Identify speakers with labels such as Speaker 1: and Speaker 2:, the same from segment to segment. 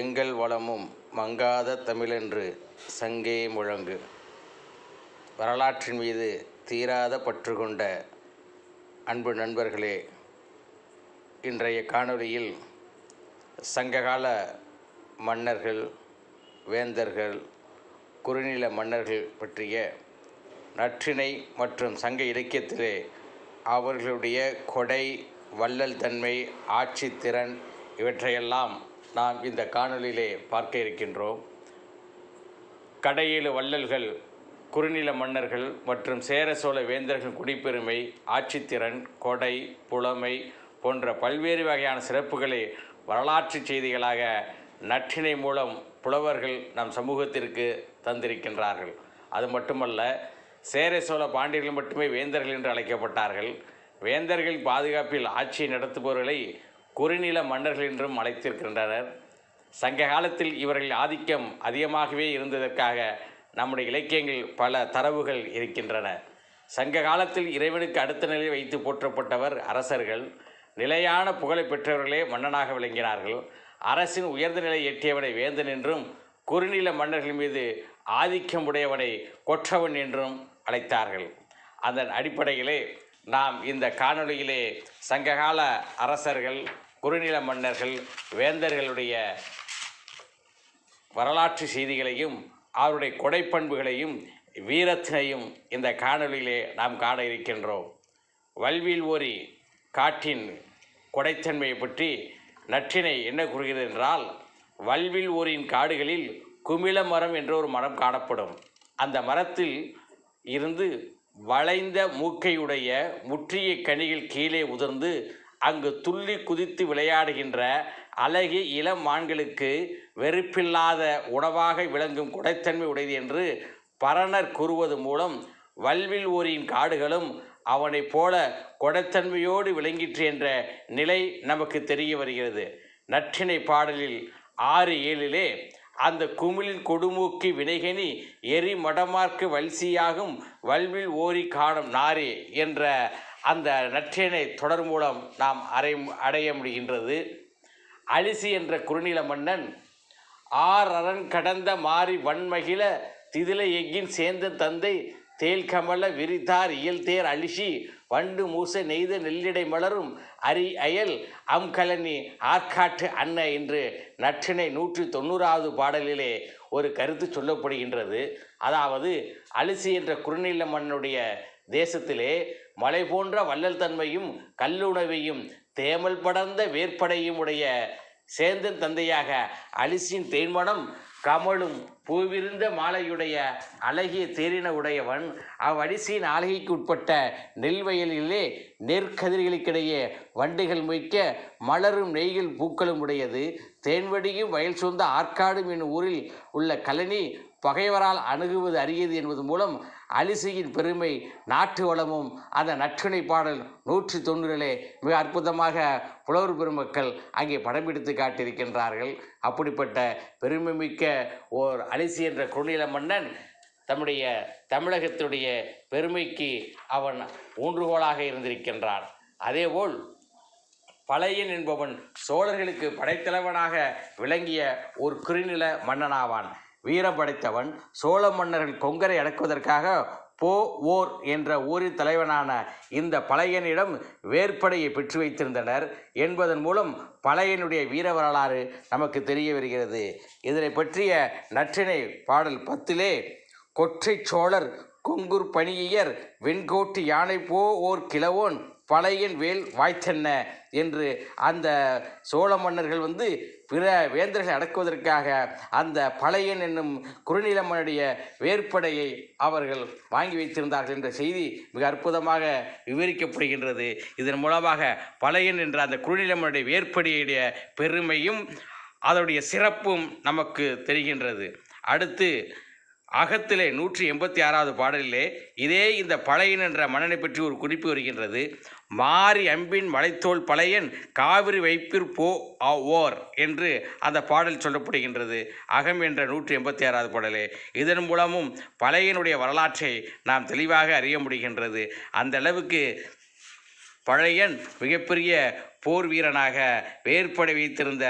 Speaker 1: எங்கள் வளமும் மங்காத தமிழென்று சங்கே முழங்கு வரலாற்றின் மீது தீராத பற்று கொண்ட அன்பு நண்பர்களே இன்றைய காணொளியில் சங்ககால மன்னர்கள் வேந்தர்கள் குறுநில மன்னர்கள் பற்றிய நற்றிணை மற்றும் சங்க இலக்கியத்திலே அவர்களுடைய கொடை வள்ளல் தன்மை ஆட்சித்திறன் இவற்றையெல்லாம் நாம் இந்த காணொலியிலே பார்க்க இருக்கின்றோம் கடையேழு வள்ளல்கள் குறுநில மன்னர்கள் மற்றும் சேர சோழ வேந்தர்கள் குடிப்பெருமை ஆட்சித்திறன் கொடை புலமை போன்ற பல்வேறு வகையான சிறப்புகளை வரலாற்று செய்திகளாக நற்றினை மூலம் புலவர்கள் நம் சமூகத்திற்கு தந்திருக்கின்றார்கள் அது மட்டுமல்ல சேர சோழ பாண்டியர்கள் மட்டுமே வேந்தர்கள் என்று அழைக்கப்பட்டார்கள் வேந்தர்கள் பாதுகாப்பில் ஆட்சியை நடத்துபவர்களை குறிநில மன்னர்கள் என்றும் அழைத்திருக்கின்றனர் சங்க காலத்தில் இவர்கள் ஆதிக்கம் அதிகமாகவே இருந்ததற்காக நம்முடைய இலக்கியங்கள் பல தரவுகள் இருக்கின்றன சங்க காலத்தில் இறைவனுக்கு அடுத்த நிலையில் வைத்து போற்றப்பட்டவர் அரசர்கள் நிலையான புகழை பெற்றவர்களே மன்னனாக விளங்கினார்கள் அரசின் உயர்ந்த நிலை எட்டியவனை வேந்தன் என்றும் குறுநில மன்னர்கள் மீது ஆதிக்கம் உடையவனை கொற்றவன் என்றும் அழைத்தார்கள் அதன் அடிப்படையிலே நாம் இந்த காணொளியிலே சங்ககால அரசர்கள் குறுநில மன்னர்கள் வேந்தர்களுடைய வரலாற்று செய்திகளையும் அவருடைய கொடைப்பண்புகளையும் வீரத்தினையும் இந்த காணொலியிலே நாம் காண இருக்கின்றோம் வல்வில் ஓரி காட்டின் கொடைத்தன்மையை பற்றி நற்றினை என்ன கூறுகிறது என்றால் வல்வில் ஓரின் காடுகளில் குமிழ மரம் என்ற ஒரு மரம் காணப்படும் அந்த மரத்தில் இருந்து வளைந்த மூக்கையுடைய முற்றிய கனிகள் கீழே உதிர்ந்து அங்கு துள்ளி குதித்து விளையாடுகின்ற அழகிய இளம் மான்களுக்கு வெறுப்பில்லாத உணவாக விளங்கும் குடைத்தன்மை உடையது என்று பரணர் கூறுவது மூலம் வல்வில் ஓரியின் காடுகளும் அவனைப் போல கொடைத்தன்மையோடு விளங்கிற்று என்ற நிலை நமக்கு தெரிய வருகிறது நற்றினை பாடலில் ஆறு ஏழிலே அந்த குமிழின் கொடுமூக்கி வினைகனி எரி மடமார்க்கு வல்சியாகும் வல்வில் ஓரி காணும் நாரே என்ற அந்த நற்றேனை தொடர் மூலம் நாம் அறை அடைய முடிகின்றது அலிசி என்ற குறுநில மன்னன் ஆர் அரண் கடந்த மாறி வன்மகில திதிலை எங்கின் சேர்ந்த தந்தை தேல் கமல விரிதார் இயல் தேர் அழிசி வண்டு மூச நெய்த நெல்லிடை மலரும் அரி அயல் அம்கலனி ஆற்காட்டு அன்ன என்று நற்றினை நூற்றி தொண்ணூறாவது பாடலிலே ஒரு கருத்து சொல்லப்படுகின்றது அதாவது அலிசி என்ற குறுநில மன்னனுடைய தேசத்திலே மலை போன்ற வள்ளல் தன்மையும் கல்லுணவையும் தேமல் படர்ந்த வேற்படையும் உடைய சேந்தன் தந்தையாக அலிசின் தேன்மணம் கமலும் பூவிருந்த மாலையுடைய அழகிய தேரின உடையவன் அவ்வடிசியின் ஆலகைக்கு உட்பட்ட நெல்வயலிலே நெற்கதிர்களுக்கிடையே வண்டுகள் முயக்க மலரும் நெய்கள் பூக்களும் உடையது தேன்வடியும் வயல் சொந்த ஆற்காடும் என் ஊரில் உள்ள கலனி பகைவரால் அணுகுவது அரியது என்பது மூலம் அலிசையின் பெருமை நாட்டு வளமும் அந்த நற்றிணை பாடல் நூற்றி தொண்ணூறிலே மிக அற்புதமாக புலவர் பெருமக்கள் அங்கே படம் பிடித்து காட்டியிருக்கின்றார்கள் அப்படிப்பட்ட பெருமைமிக்க ஓர் அலிசி என்ற குறுநில மன்னன் தம்முடைய தமிழகத்துடைய பெருமைக்கு அவன் ஊன்றுகோலாக இருந்திருக்கின்றான் அதேபோல் பழையன் என்பவன் சோழர்களுக்கு படைத்தலைவனாக விளங்கிய ஒரு குறுநில மன்னனாவான் வீரம் படைத்தவன் சோழ மன்னர்கள் கொங்கரை அடக்குவதற்காக போ ஓர் என்ற ஊரின் தலைவனான இந்த பழையனிடம் வேற்படையை பெற்று வைத்திருந்தனர் என்பதன் மூலம் பழையனுடைய வீர வரலாறு நமக்கு தெரிய வருகிறது இதனை பற்றிய நற்றினை பாடல் பத்திலே கொற்றை சோழர் கொங்குர் பணியர் வெண்கோட்டு யானை போ ஓர் கிழவோன் பழையன் வேல் வாய்த்தென்ன என்று அந்த சோழ மன்னர்கள் வந்து பிற வேந்தர்களை அடக்குவதற்காக அந்த பழையன் என்னும் குறுநிலமனுடைய வேற்படையை அவர்கள் வாங்கி வைத்திருந்தார்கள் என்ற செய்தி மிக அற்புதமாக விவரிக்கப்படுகின்றது இதன் மூலமாக பழையன் என்ற அந்த குறுநிலமனுடைய வேற்படையுடைய பெருமையும் அதனுடைய சிறப்பும் நமக்கு தெரிகின்றது அடுத்து அகத்திலே நூற்றி எண்பத்தி ஆறாவது பாடலிலே இதே இந்த பழையன் என்ற மன்னனை பற்றி ஒரு குறிப்பு வருகின்றது மாறி அம்பின் மலைத்தோல் பழையன் காவிரி வைப்பிற் போ ஓர் என்று அந்த பாடல் சொல்லப்படுகின்றது அகம் என்ற நூற்றி எண்பத்தி ஆறாவது பாடலே இதன் மூலமும் பழையனுடைய வரலாற்றை நாம் தெளிவாக அறிய முடிகின்றது அந்த அளவுக்கு பழையன் மிகப்பெரிய போர் வீரனாக வேறுபடை வைத்திருந்த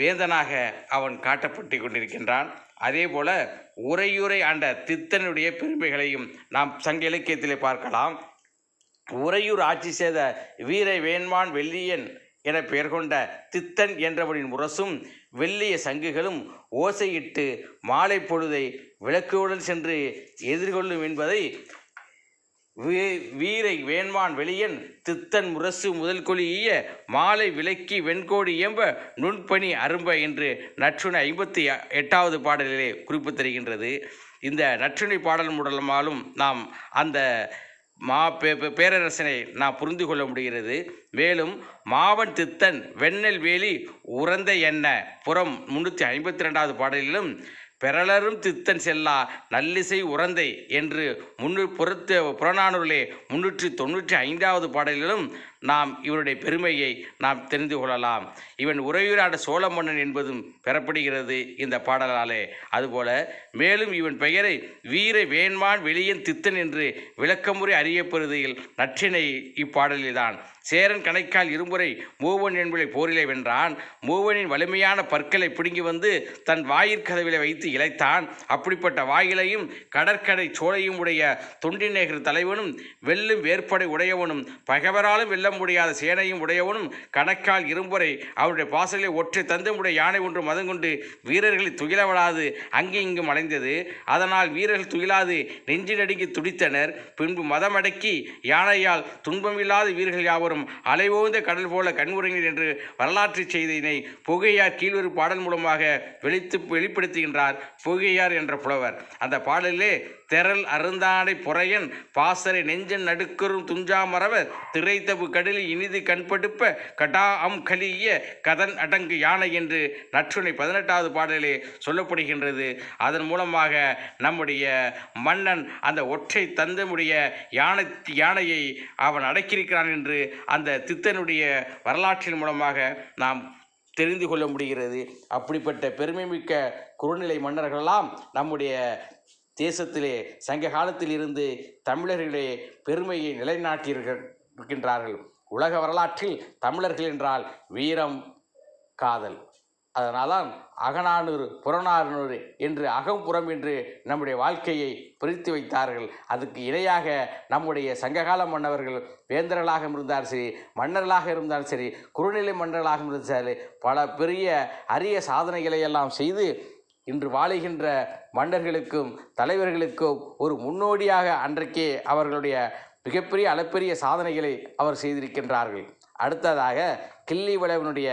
Speaker 1: வேந்தனாக அவன் காட்டப்பட்டு கொண்டிருக்கின்றான் அதே போல உரையுரை ஆண்ட தித்தனுடைய பெருமைகளையும் நாம் சங்க இலக்கியத்திலே பார்க்கலாம் உறையூர் ஆட்சி செய்த வீர வேண்மான் வெள்ளியன் என பெயர் கொண்ட தித்தன் என்றவனின் முரசும் வெள்ளிய சங்குகளும் ஓசையிட்டு மாலை பொழுதை விளக்குடன் சென்று எதிர்கொள்ளும் என்பதை வீரை வேண்மான் வெளியன் தித்தன் முரசு முதல் கொலி ஈய மாலை விலக்கி வெண்கோடி ஏம்ப நுண்பணி அரும்ப என்று நற்றுணை ஐம்பத்தி எட்டாவது பாடலிலே குறிப்பு தருகின்றது இந்த நற்றுணை பாடல் மூலமாலும் நாம் அந்த மா பேரரசனை நாம் புரிந்து கொள்ள முடிகிறது மேலும் மாவன் தித்தன் வெண்ணெல் வேலி உறந்த எண்ண புறம் முன்னூற்றி ஐம்பத்தி ரெண்டாவது பாடலிலும் பெறலரும் தித்தன் செல்லா நல்லிசை உறந்தை என்று முன்னு புறத்து புறநானூரிலே முன்னூற்றி தொன்னூற்றி ஐந்தாவது பாடலிலும் நாம் இவருடைய பெருமையை நாம் தெரிந்து கொள்ளலாம் இவன் உறையூராட சோழ மன்னன் என்பதும் பெறப்படுகிறது இந்த பாடலாலே அதுபோல மேலும் இவன் பெயரை வீர வேண்மான் வெளியன் தித்தன் என்று விளக்கமுறை அறியப்படுவதில் நற்றினை இப்பாடலில்தான் சேரன் கணைக்கால் இருமுறை மூவன் என்பதை போரிலே வென்றான் மூவனின் வலிமையான பற்களை பிடுங்கி வந்து தன் வாயிற்கதவிலே வைத்து இழைத்தான் அப்படிப்பட்ட வாயிலையும் கடற்கரை சோழையும் உடைய தொண்டிநேகர் தலைவனும் வெல்லும் வேற்படை உடையவனும் பகைவராலும் வெல்ல முடியாத சேனையும் உடையவனும் கணக்கால் இரும்புரை அவருடைய பாசலில் ஒற்றை தந்து உடைய யானை ஒன்று மதங்கொண்டு வீரர்களை துயிலவிடாது அங்கே இங்கும் அலைந்தது அதனால் வீரர்கள் துகிலாது நெஞ்சிலடுங்கி துடித்தனர் பின்பு மதமடக்கி யானையால் துன்பமில்லாத வீரர்கள் யாவரும் காலம் அலைவோந்த கடல் போல கண்முறைகள் என்று வரலாற்று செய்தியினை புகையார் கீழ்வரும் பாடல் மூலமாக வெளித்து வெளிப்படுத்துகின்றார் புகையார் என்ற புலவர் அந்த பாடலிலே திரள் அருந்தாடை புறையன் பாசறை நெஞ்சன் நடுக்கரும் துஞ்சாமரவர் திரைத்தவு கடலில் இனிது கண்படுப்ப கடா அம் கலிய கதன் அடங்கு யானை என்று நற்றுணை பதினெட்டாவது பாடலே சொல்லப்படுகின்றது அதன் மூலமாக நம்முடைய மன்னன் அந்த ஒற்றை தந்தமுடைய யானை யானையை அவன் அடக்கியிருக்கிறான் என்று அந்த தித்தனுடைய வரலாற்றின் மூலமாக நாம் தெரிந்து கொள்ள முடிகிறது அப்படிப்பட்ட பெருமைமிக்க குறுநிலை மன்னர்களெல்லாம் நம்முடைய தேசத்திலே சங்க காலத்தில் இருந்து தமிழர்களே பெருமையை நிலைநாட்டியிருக்கின்றார்கள் உலக வரலாற்றில் தமிழர்கள் என்றால் வீரம் காதல் அதனால்தான் அகநானூறு புறநானூறு என்று அகம்புறம் என்று நம்முடைய வாழ்க்கையை பிரித்து வைத்தார்கள் அதுக்கு இணையாக நம்முடைய சங்ககால மன்னவர்கள் வேந்தர்களாக இருந்தாலும் சரி மன்னர்களாக இருந்தாலும் சரி குறுநிலை மன்னர்களாக இருந்தாலும் சரி பல பெரிய அரிய சாதனைகளை எல்லாம் செய்து இன்று வாழுகின்ற மன்னர்களுக்கும் தலைவர்களுக்கும் ஒரு முன்னோடியாக அன்றைக்கே அவர்களுடைய மிகப்பெரிய அளப்பெரிய சாதனைகளை அவர் செய்திருக்கின்றார்கள் அடுத்ததாக கிள்ளி வளவனுடைய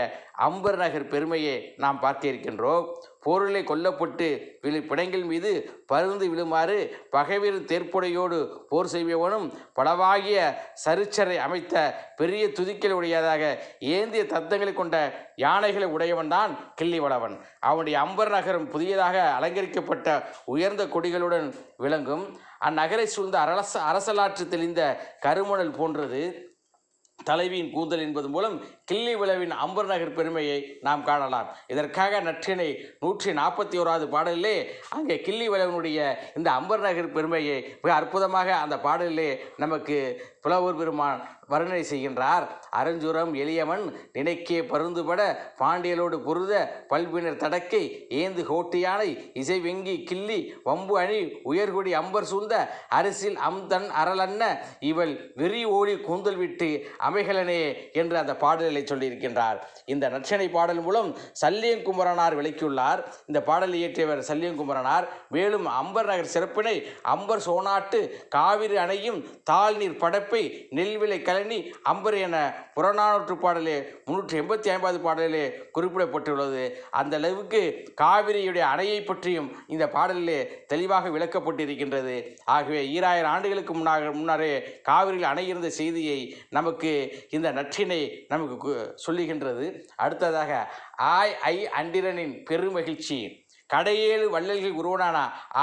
Speaker 1: அம்பர் நகர் பெருமையை நாம் பார்க்க இருக்கின்றோம் பொருளை கொல்லப்பட்டு விழு பிணங்கள் மீது பருந்து விழுமாறு பகைவீர் தேர்ப்புடையோடு போர் செய்பவனும் பலவாகிய சரிச்சரை அமைத்த பெரிய துதிக்கல் உடையதாக ஏந்திய தத்தங்களை கொண்ட யானைகளை உடையவன்தான் கிள்ளிவளவன் அவனுடைய அம்பர் நகரம் புதியதாக அலங்கரிக்கப்பட்ட உயர்ந்த கொடிகளுடன் விளங்கும் அந்நகரை சூழ்ந்த அரச அரசலாற்று தெளிந்த கருமணல் போன்றது தலைவியின் கூந்தல் என்பது மூலம் கிள்ளி விளவின் அம்பர் நகர் பெருமையை நாம் காணலாம் இதற்காக நற்றினை நூற்றி நாற்பத்தி ஓராவது பாடலிலே அங்கே கிள்ளி விளவனுடைய இந்த அம்பர் நகர் பெருமையை மிக அற்புதமாக அந்த பாடலிலே நமக்கு புலவர் பெருமான் வர்ணனை செய்கின்றார் அருஞ்சுரம் எளியவன் நினைக்கே பருந்துபட பாண்டியலோடு பொருத பல்பினர் தடக்கை ஏந்து கோட்டியானை வெங்கி கிள்ளி வம்பு அணி உயர்குடி அம்பர் சூழ்ந்த அரசில் அம்தன் அரளன்ன இவள் வெறி ஓடி கூந்தல் விட்டு அமைகலனே என்று அந்த பாடலை சொல்லியிருக்கின்றார் இந்த நட்சனை பாடல் மூலம் சல்லியங்குமரனார் விளக்கியுள்ளார் இந்த பாடல் இயற்றியவர் சல்லியங்குமரனார் மேலும் அம்பர் நகர் சிறப்பினை அம்பர் சோனாட்டு காவிரி அணையும் தாழ்நீர் படப்பை சிறப்பை நெல்விலை கலனி அம்பர் என புறநானூற்று பாடலே முன்னூற்றி எண்பத்தி ஐம்பது பாடலிலே குறிப்பிடப்பட்டுள்ளது அந்த அளவுக்கு காவிரியுடைய அணையை பற்றியும் இந்த பாடலிலே தெளிவாக விளக்கப்பட்டிருக்கின்றது ஆகவே ஈராயிரம் ஆண்டுகளுக்கு முன்னாக முன்னரே காவிரியில் அணை இருந்த செய்தியை நமக்கு இந்த நற்றினை நமக்கு சொல்லுகின்றது அடுத்ததாக ஆய் ஐ அண்டிரனின் பெருமகிழ்ச்சி கடையேழு வள்ளல்கள் உருவனான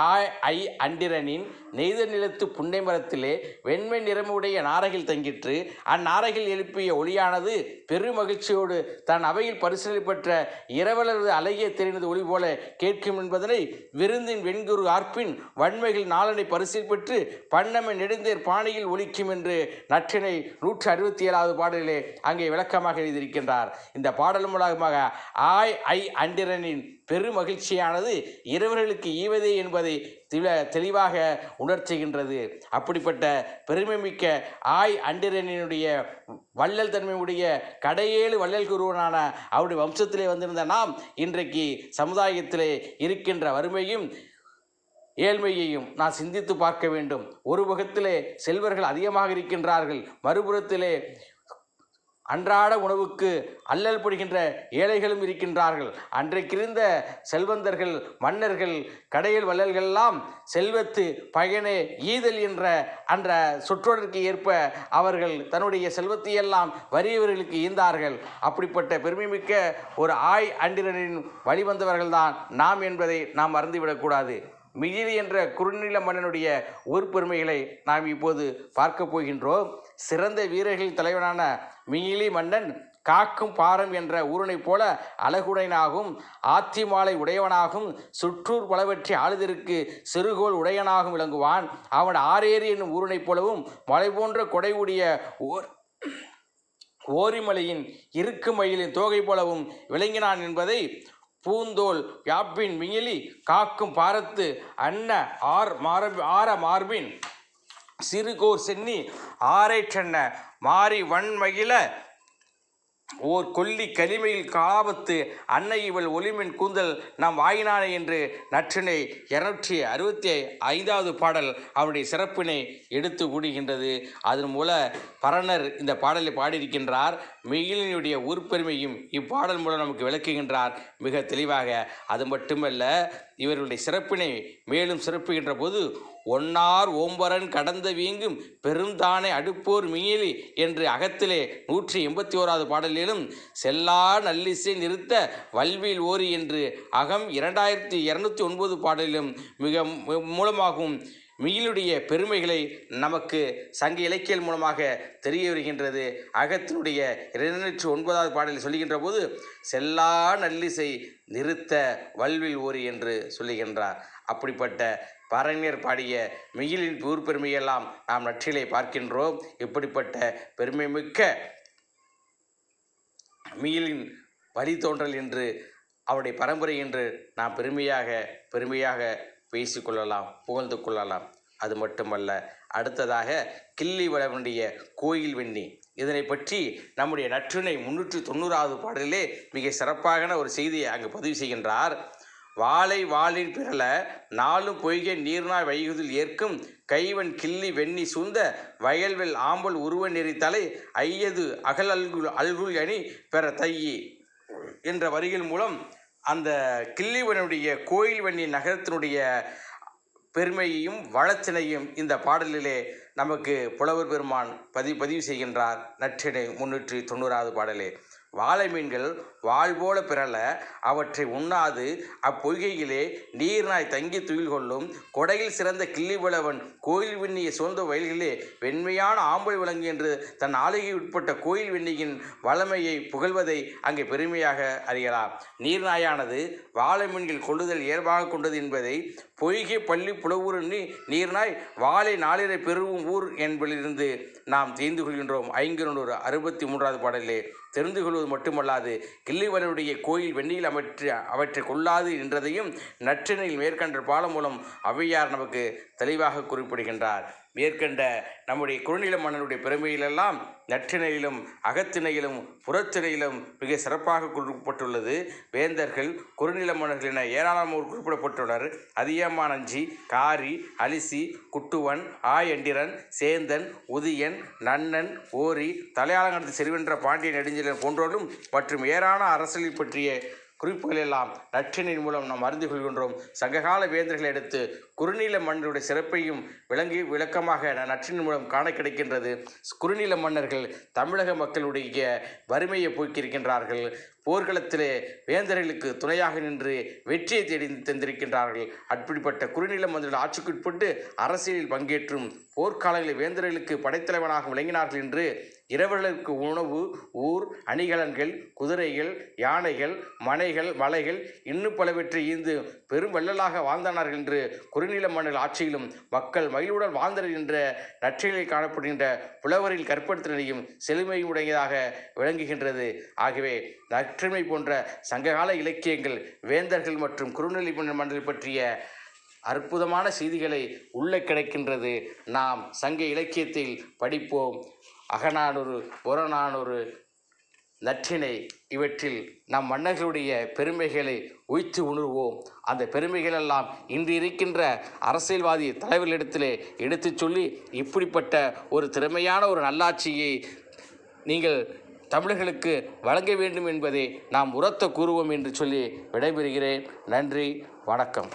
Speaker 1: ஆ ஐ அண்டிரனின் நெய்த நிலத்து புன்னை மரத்திலே வெண்மை நிறமுடைய நாரைகள் தங்கிற்று அந்நாரைகள் எழுப்பிய ஒளியானது பெருமகிழ்ச்சியோடு தன் அவையில் பரிசீலி பெற்ற இரவலரது அழகிய தெரிந்தது ஒளி போல கேட்கும் என்பதனை விருந்தின் வெண்குரு ஆர்ப்பின் வன்மைகள் நாளனை பரிசீல் பெற்று பண்ணமை நெடுந்தேர் பாணியில் ஒழிக்கும் என்று நற்றினை நூற்றி அறுபத்தி ஏழாவது பாடலிலே அங்கே விளக்கமாக எழுதியிருக்கின்றார் இந்த பாடல் மூலமாக ஆய் ஐ அண்டிரனின் பெருமகிழ்ச்சியானது இறைவர்களுக்கு ஈவதே என்பதை தெளிவாக உணர்த்துகின்றது அப்படிப்பட்ட பெருமைமிக்க ஆய் அண்டிரனினுடைய வள்ளல் தன்மையுடைய கடையேழு வள்ளல் குருவனான அவருடைய வம்சத்திலே வந்திருந்த நாம் இன்றைக்கு சமுதாயத்திலே இருக்கின்ற வறுமையும் ஏழ்மையையும் நான் சிந்தித்து பார்க்க வேண்டும் ஒரு பகத்திலே செல்வர்கள் அதிகமாக இருக்கின்றார்கள் மறுபுறத்திலே அன்றாட உணவுக்கு அல்லல் படுகின்ற ஏழைகளும் இருக்கின்றார்கள் அன்றைக்கிருந்த செல்வந்தர்கள் மன்னர்கள் கடையில் வள்ளல்களெல்லாம் செல்வத்து பயனே ஈதல் என்ற அந்த சுற்றொடருக்கு ஏற்ப அவர்கள் தன்னுடைய செல்வத்தையெல்லாம் வறியவர்களுக்கு ஈந்தார்கள் அப்படிப்பட்ட பெருமைமிக்க ஒரு ஆய் அண்டிரனின் வழிவந்தவர்கள்தான் நாம் என்பதை நாம் மறந்துவிடக்கூடாது மிகிரி என்ற குறுநில மன்னனுடைய ஊர் பெருமைகளை நாம் இப்போது பார்க்கப் போகின்றோம் சிறந்த வீரர்கள் தலைவனான மீலி மன்னன் காக்கும் பாரம் என்ற ஊரனைப் போல அழகுடையனாகும் ஆத்தி மாலை உடையவனாகும் சுற்றூர் பலவற்றி ஆளுதற்கு சிறுகோள் உடையனாகவும் விளங்குவான் அவன் ஆரேறி என்னும் ஊரனைப் போலவும் மலை போன்ற உடைய ஓர் ஓரிமலையின் இருக்கு மயிலின் தோகை போலவும் விளங்கினான் என்பதை பூந்தோல் யாப்பின் மிங்கிலி காக்கும் பாரத்து அன்ன ஆர் மார ஆர மார்பின் சிறுகோர் சென்னி ஆரை சென்னை மாறி வன்மகில ஓர் கொல்லி கலிமையில் காபத்து அன்னை இவள் ஒளிமின் கூந்தல் நாம் வாயினானே என்று நற்றினை இருநூற்றி அறுபத்தி ஐந்தாவது பாடல் அவருடைய சிறப்பினை எடுத்து கூடுகின்றது அதன் மூல பரணர் இந்த பாடலை பாடியிருக்கின்றார் மிகிலினுடைய உருப்பெருமையும் இப்பாடல் மூலம் நமக்கு விளக்குகின்றார் மிக தெளிவாக அது மட்டுமல்ல இவர்களுடைய சிறப்பினை மேலும் சிறப்புகின்ற போது ஒன்னார் ஓம்பரன் கடந்த வீங்கும் பெருந்தானை அடுப்போர் மிகிலி என்று அகத்திலே நூற்றி எண்பத்தி ஓராவது பாடலிலும் செல்லா நல்லிசை நிறுத்த வல்வில் ஓரி என்று அகம் இரண்டாயிரத்தி இரநூத்தி ஒன்பது பாடலிலும் மிக மூலமாகவும் மீளுடைய பெருமைகளை நமக்கு சங்க இலக்கியல் மூலமாக தெரிய வருகின்றது அகத்தினுடைய இருநூற்றி ஒன்பதாவது பாடலில் சொல்லுகின்ற போது செல்லா நல்லிசை நிறுத்த வல்வில் ஓரி என்று சொல்லுகின்றார் அப்படிப்பட்ட பரணியர் பாடிய மிகிலின் ஊர் பெருமையெல்லாம் நாம் நற்றிலே பார்க்கின்றோம் இப்படிப்பட்ட பெருமை மிக்க மிகிலின் வழித்தோன்றல் என்று அவருடைய பரம்பரை என்று நாம் பெருமையாக பெருமையாக பேசிக்கொள்ளலாம் புகழ்ந்து கொள்ளலாம் அது மட்டுமல்ல அடுத்ததாக கிள்ளி வளவனுடைய கோயில் வெண்ணி இதனை பற்றி நம்முடைய நற்றினை முன்னூற்றி தொண்ணூறாவது பாடலிலே மிக சிறப்பான ஒரு செய்தியை அங்கு பதிவு செய்கின்றார் வாழை வாழின் பிறல நாளும் பொய்கை நீர்நாய் வைகுதில் ஏற்கும் கைவன் கிள்ளி வெண்ணி சூழ்ந்த வயல்வெல் ஆம்பல் உருவ நெறித்தலை ஐயது அகல் அல்குல் அல்குல் அணி பெற தையி என்ற வரிகள் மூலம் அந்த கிள்ளிவனுடைய கோயில்வண்ணி நகரத்தினுடைய பெருமையையும் வளத்தினையும் இந்த பாடலிலே நமக்கு புலவர் பெருமான் பதிவு பதிவு செய்கின்றார் நற்றினை முன்னூற்றி தொண்ணூறாவது பாடலே வாழை மீன்கள் வால் போல பிறல அவற்றை உண்ணாது அப்பொய்கையிலே நீர்நாய் தங்கி துயில் கொள்ளும் கொடையில் சிறந்த விளவன் கோயில் விண்ணியை சூழ்ந்த வயல்களே வெண்மையான ஆம்பல் விலங்கு என்று தன் ஆளுகை உட்பட்ட கோயில் விண்ணியின் வளமையை புகழ்வதை அங்கே பெருமையாக அறியலாம் நீர்நாயானது வாழை மீன்கள் கொள்ளுதல் இயல்பாக கொண்டது என்பதை பொய்கை பள்ளி புலவூர் நீர்நாய் வாழை நாளிரை பெருவும் ஊர் என்பதிலிருந்து நாம் தெரிந்து கொள்கின்றோம் ஐங்கிரநூறு அறுபத்தி மூன்றாவது பாடலே தெரிந்து கொள்வது மட்டுமல்லாது கிள்ளி தில்லைவனுடைய கோயில் வெண்ணில் அவற்றை அவற்றை கொள்ளாது என்றதையும் நற்றினில் மேற்கண்ட பாலம் மூலம் ஔவையார் நமக்கு தெளிவாக குறிப்பிடுகின்றார் மேற்கண்ட நம்முடைய குறுநில மன்னனுடைய பெருமையிலெல்லாம் நற்றினையிலும் அகத்திணையிலும் புறத்திணையிலும் மிக சிறப்பாக குறிப்பிட்டுள்ளது வேந்தர்கள் குறுநில மன்னர்கள் என ஏராளமோர் குறிப்பிடப்பட்டுள்ளனர் அதியமானஞ்சி காரி அலிசி குட்டுவன் ஆயண்டிரன் சேந்தன் உதியன் நன்னன் ஓரி தலையாளங்கடத்து செல்வென்ற பாண்டிய நெடுஞ்சலன் போன்றோரும் மற்றும் ஏராள அரசியலில் பற்றிய குறிப்புகள் எல்லாம் நற்றினின் மூலம் நாம் அறிந்து கொள்கின்றோம் சங்ககால வேந்தர்களை எடுத்து குறுநீள மன்னருடைய சிறப்பையும் விளங்கி விளக்கமாக நற்றினின் மூலம் காண கிடைக்கின்றது குறுநீள மன்னர்கள் தமிழக மக்களுடைய வறுமையை போக்கியிருக்கின்றார்கள் போர்க்களத்திலே வேந்தர்களுக்கு துணையாக நின்று வெற்றியை தேடி தந்திருக்கின்றார்கள் அப்படிப்பட்ட குறுநில மந்திரிகள் ஆட்சிக்குட்பட்டு அரசியலில் பங்கேற்றும் போர்க்காலங்களில் வேந்தர்களுக்கு படைத்தலைவனாக விளங்கினார்கள் என்று இரவர்களுக்கு உணவு ஊர் அணிகலன்கள் குதிரைகள் யானைகள் மனைகள் மலைகள் இன்னும் பலவற்றை ஈந்து பெரும் வள்ளலாக வாழ்ந்தனார்கள் என்று குறுநில மன்னர் ஆட்சியிலும் மக்கள் மகிழ்வுடன் வாழ்ந்தனர் என்ற நற்றிலில் காணப்படுகின்ற புலவரில் கற்படுத்தினையும் செழுமையும் உடையதாக விளங்குகின்றது ஆகவே நற்றிமை போன்ற சங்ககால இலக்கியங்கள் வேந்தர்கள் மற்றும் குறுநிலை மண்டல் பற்றிய அற்புதமான செய்திகளை உள்ளே கிடைக்கின்றது நாம் சங்க இலக்கியத்தில் படிப்போம் அகநானூறு புறநானூறு நற்றினை இவற்றில் நம் மன்னர்களுடைய பெருமைகளை உய்த்து உணர்வோம் அந்த பெருமைகளெல்லாம் இன்று இருக்கின்ற அரசியல்வாதி தலைவர்களிடத்திலே எடுத்து சொல்லி இப்படிப்பட்ட ஒரு திறமையான ஒரு நல்லாட்சியை நீங்கள் தமிழர்களுக்கு வழங்க வேண்டும் என்பதை நாம் உரத்த கூறுவோம் என்று சொல்லி விடைபெறுகிறேன் நன்றி வணக்கம்